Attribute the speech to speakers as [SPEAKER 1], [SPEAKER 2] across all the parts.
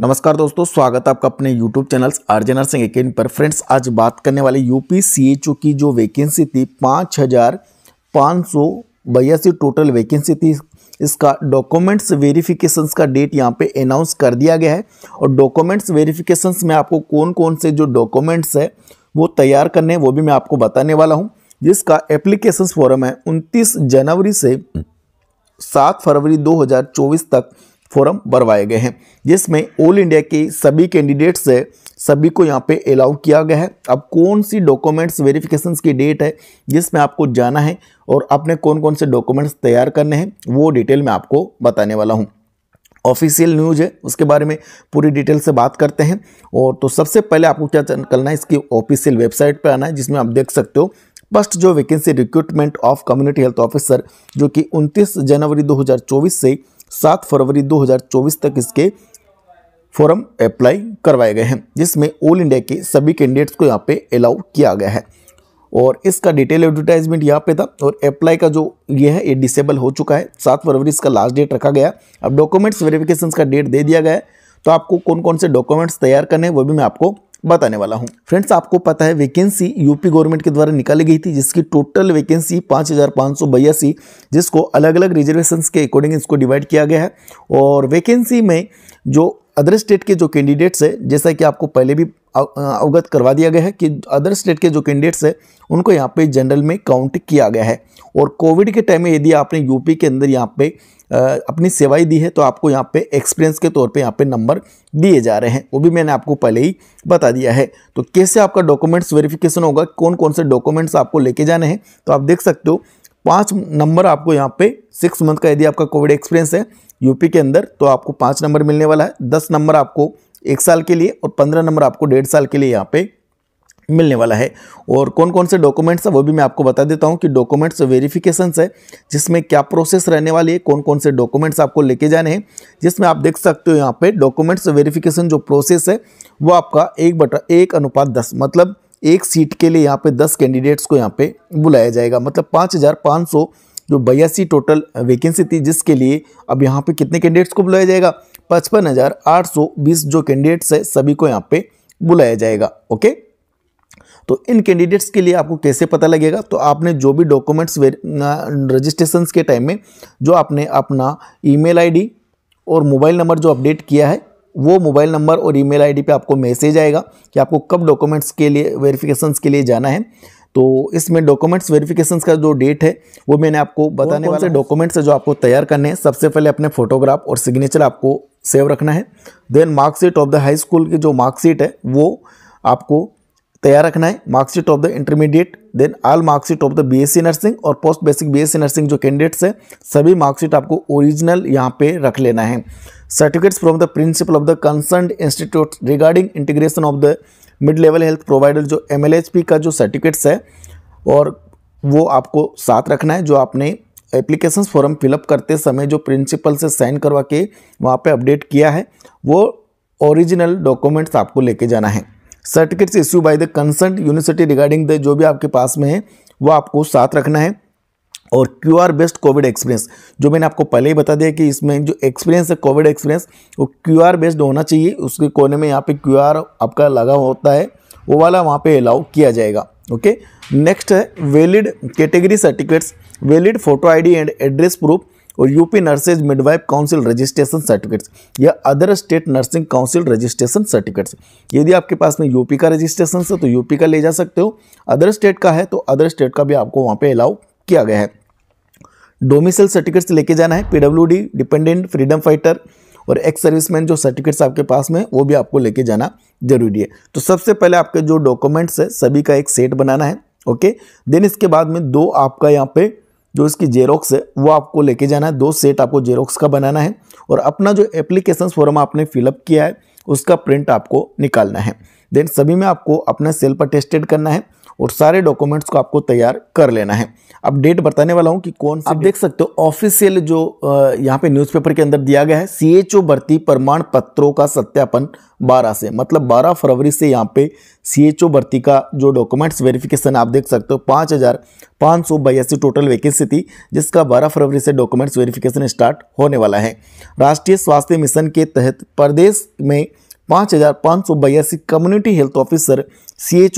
[SPEAKER 1] नमस्कार दोस्तों स्वागत है आपका अपने यूट्यूब चैनल अर्जनर सिंह अकेन पर फ्रेंड्स आज बात करने वाले यूपी सीएचओ की जो वैकेंसी थी पाँच हज़ार पाँच सौ बयासी टोटल वैकेंसी थी इसका डॉक्यूमेंट्स वेरिफिकेशंस का डेट यहाँ पे अनाउंस कर दिया गया है और डॉक्यूमेंट्स वेरिफिकेशंस में आपको कौन कौन से जो डॉक्यूमेंट्स है वो तैयार करने वो भी मैं आपको बताने वाला हूँ जिसका एप्लीकेशन फॉरम है उनतीस जनवरी से सात फरवरी दो तक फोरम भरवाए गए हैं जिसमें ऑल इंडिया के सभी कैंडिडेट्स से सभी को यहाँ पे अलाउ किया गया है अब कौन सी डॉक्यूमेंट्स वेरिफिकेशन की डेट है जिसमें आपको जाना है और अपने कौन कौन से डॉक्यूमेंट्स तैयार करने हैं वो डिटेल मैं आपको बताने वाला हूँ ऑफिशियल न्यूज है उसके बारे में पूरी डिटेल से बात करते हैं और तो सबसे पहले आपको क्या करना है इसकी ऑफिशियल वेबसाइट पर आना है जिसमें आप देख सकते हो फर्स्ट जो vacancy recruitment of community health officer जो कि 29 जनवरी 2024 से सात फरवरी 2024 तक इसके फॉर्म अप्लाई करवाए गए हैं जिसमें ऑल इंडिया के सभी कैंडिडेट्स को यहाँ पे अलाउ किया गया है और इसका डिटेल एडवर्टाइजमेंट यहाँ पे था और अप्लाई का जो ये है ये डिसेबल हो चुका है सात फरवरी इसका लास्ट डेट रखा गया अब डॉक्यूमेंट्स वेरिफिकेशन का डेट दे दिया गया है तो आपको कौन कौन से डॉक्यूमेंट्स तैयार करने वो भी मैं आपको बताने वाला हूँ फ्रेंड्स आपको पता है वैकेंसी यूपी गवर्नमेंट के द्वारा निकाली गई थी जिसकी टोटल वैकेंसी पाँच हज़ार पाँच सौ बयासी जिसको अलग अलग रिजर्वेशन के अकॉर्डिंग इसको डिवाइड किया गया है और वैकेंसी में जो अदर स्टेट के जो कैंडिडेट्स है जैसा कि आपको पहले भी अवगत करवा दिया गया है कि अदर स्टेट के जो कैंडिडेट्स है उनको यहाँ पे जनरल में काउंट किया गया है और कोविड के टाइम में यदि आपने यूपी के अंदर यहाँ पे अपनी सेवाएं दी है तो आपको यहाँ पे एक्सपीरियंस के तौर पे यहाँ पे नंबर दिए जा रहे हैं वो भी मैंने आपको पहले ही बता दिया है तो कैसे आपका डॉक्यूमेंट्स वेरिफिकेशन होगा कौन कौन से डॉक्यूमेंट्स आपको लेके जाने हैं तो आप देख सकते हो पाँच नंबर आपको यहाँ पे सिक्स मंथ का यदि आपका कोविड एक्सपीरियंस है यूपी के अंदर तो आपको पाँच नंबर मिलने वाला है दस नंबर आपको एक साल के लिए और पंद्रह नंबर आपको डेढ़ साल के लिए यहाँ पे मिलने वाला है और कौन कौन से डॉक्यूमेंट्स है वो भी मैं आपको बता देता हूँ कि डॉक्यूमेंट्स वेरिफिकेशन है जिसमें क्या प्रोसेस रहने वाली है कौन कौन से डॉक्यूमेंट्स आपको लेके जाने हैं जिसमें आप देख सकते हो यहाँ पे डॉक्यूमेंट्स वेरिफिकेशन जो प्रोसेस है वो आपका एक बटा एक अनुपात दस मतलब एक सीट के लिए यहाँ पे दस कैंडिडेट्स को यहाँ पे बुलाया जाएगा मतलब पाँच हज़ार पाँच सौ जो बयासी टोटल वैकेंसी थी जिसके लिए अब यहाँ पे कितने कैंडिडेट्स को बुलाया जाएगा पचपन हज़ार आठ सौ बीस जो कैंडिडेट्स है सभी को यहाँ पे बुलाया जाएगा ओके तो इन कैंडिडेट्स के लिए आपको कैसे पता लगेगा तो आपने जो भी डॉक्यूमेंट्स रजिस्ट्रेशन के टाइम में जो आपने अपना ई मेल और मोबाइल नंबर जो अपडेट किया है वो मोबाइल नंबर और ईमेल आईडी पे आपको मैसेज आएगा कि आपको कब डॉक्यूमेंट्स के लिए वेरिफिकेशन के लिए जाना है तो इसमें डॉक्यूमेंट्स वेरिफिकेशन का जो डेट है वो मैंने आपको बताने वाले डॉक्यूमेंट्स है जो आपको तैयार करने हैं सबसे पहले अपने फोटोग्राफ और सिग्नेचर आपको सेव रखना है then marksheet of the high school की जो मार्कशीट है वो आपको तैयार रखना है marksheet of the intermediate then all marksheet of the BSc nursing और पोस्ट बेसिक बीएससी नर्सिंग जो कैंडिडेट्स है सभी मार्कशीट आपको ओरिजिनल यहाँ पे रख लेना है certificates from the principal of the concern institute regarding integration of the mid level health provider जो एम का जो सर्टिफिकेट्स है और वो आपको साथ रखना है जो आपने एप्लीकेशन फॉर्म फिलअप करते समय जो प्रिंसिपल से साइन करवा के वहाँ पे अपडेट किया है वो ओरिजिनल डॉक्यूमेंट्स आपको लेके जाना है certificates issue by the concert university regarding the जो भी आपके पास में है वो आपको साथ रखना है और Q R based Covid experience जो मैंने आपको पहले ही बता दिया कि इसमें जो एक्सपीरियंस है कोविड एक्सपीरियंस वो क्यू आर बेस्ड होना चाहिए उसके कोने में यहाँ पे क्यू आर आपका लगा होता है वो वाला वहाँ पे अलाउ किया जाएगा ओके नेक्स्ट है valid category certificates valid photo ID and address proof और UP nurses midwife council registration certificates या other state nursing council registration certificates यदि आपके पास में यूपी का रजिस्ट्रेशन है तो यूपी का ले जा सकते हो अदर स्टेट का है तो अदर स्टेट का भी आपको वहाँ पर अलाउ किया गया है डोमिसल सर्टिफिकेट्स लेके जाना है पीडब्ल्यूडी डिपेंडेंट फ्रीडम फाइटर और एक्स सर्विसमैन जो सर्टिफिकेट्स आपके पास में वो भी आपको लेके जाना जरूरी है तो सबसे पहले आपके जो डॉक्यूमेंट्स है सभी का एक सेट बनाना है ओके देन इसके बाद में दो आपका यहाँ पे जो इसकी जेरोक्स है वो आपको लेके जाना है दो सेट आपको जेरोक्स का बनाना है और अपना जो एप्लीकेशन फॉर्म आपने फिलअप किया है उसका प्रिंट आपको निकालना है देन सभी में आपको अपना सेल पर टेस्टेड करना है और सारे डॉक्यूमेंट्स को आपको तैयार कर लेना है अब डेट बताने वाला हूँ कि कौन आप देख सकते हो ऑफिशियल जो यहाँ पे न्यूज़पेपर के अंदर दिया गया है ओ भर्ती प्रमाण पत्रों का सत्यापन 12 से मतलब 12 फरवरी से यहाँ पे ओ भर्ती का जो डॉक्यूमेंट्स वेरिफिकेशन आप देख सकते हो पाँच हज़ार पाँच सौ बयासी टोटल वैकेंसी थी जिसका 12 फरवरी से डॉक्यूमेंट्स वेरिफिकेशन स्टार्ट होने वाला है राष्ट्रीय स्वास्थ्य मिशन के तहत प्रदेश में पाँच हज़ार पाँच सौ बयासी कम्युनिटी हेल्थ ऑफिसर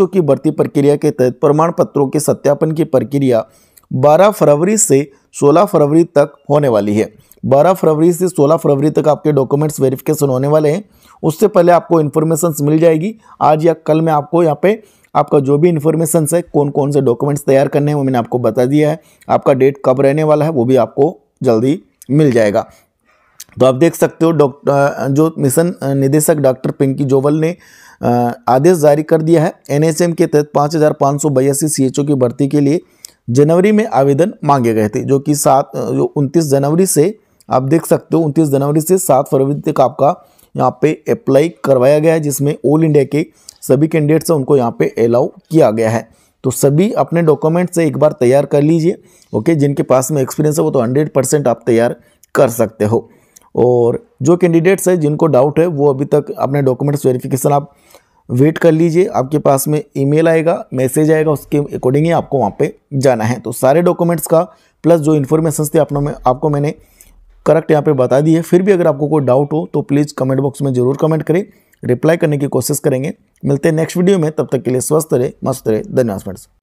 [SPEAKER 1] ओ की भर्ती प्रक्रिया के तहत प्रमाण पत्रों के सत्यापन की प्रक्रिया 12 फरवरी से 16 फरवरी तक होने वाली है 12 फरवरी से 16 फरवरी तक आपके डॉक्यूमेंट्स वेरिफिकेशन होने वाले हैं उससे पहले आपको इन्फॉर्मेशन मिल जाएगी आज या कल में आपको यहाँ पे आपका जो भी इन्फॉर्मेशन है कौन कौन से डॉक्यूमेंट्स तैयार करने हैं वो मैंने आपको बता दिया है आपका डेट कब रहने वाला है वो भी आपको जल्दी मिल जाएगा तो आप देख सकते हो डॉक्टर जो मिशन निदेशक डॉक्टर पिंकी जोवल ने आदेश जारी कर दिया है एनएसएम के तहत पाँच हज़ार पाँच सौ बयासी सी की भर्ती के लिए जनवरी में आवेदन मांगे गए थे जो कि सात जो उनतीस जनवरी से आप देख सकते हो उनतीस जनवरी से सात फरवरी तक आपका यहाँ पे अप्लाई करवाया गया है जिसमें ऑल इंडिया के सभी कैंडिडेट्स उनको यहाँ पे अलाउ किया गया है तो सभी अपने डॉक्यूमेंट्स एक बार तैयार कर लीजिए ओके जिनके पास में एक्सपीरियंस है वो तो हंड्रेड परसेंट आप तैयार कर सकते हो और जो कैंडिडेट्स हैं जिनको डाउट है वो अभी तक अपने डॉक्यूमेंट्स वेरिफिकेशन आप वेट कर लीजिए आपके पास में ईमेल आएगा मैसेज आएगा उसके अकॉर्डिंग ही आपको वहाँ पे जाना है तो सारे डॉक्यूमेंट्स का प्लस जो इन्फॉर्मेशन थे आपने में आपको मैंने करेक्ट यहाँ पे बता दी है फिर भी अगर आपको कोई डाउट हो तो प्लीज़ कमेंट बॉक्स में ज़रूर कमेंट करें रिप्लाई करने की कोशिश करेंगे मिलते हैं नेक्स्ट वीडियो में तब तक के लिए स्वस्थ रहे मस्त रहे धन्यवाद फ्रेंड्स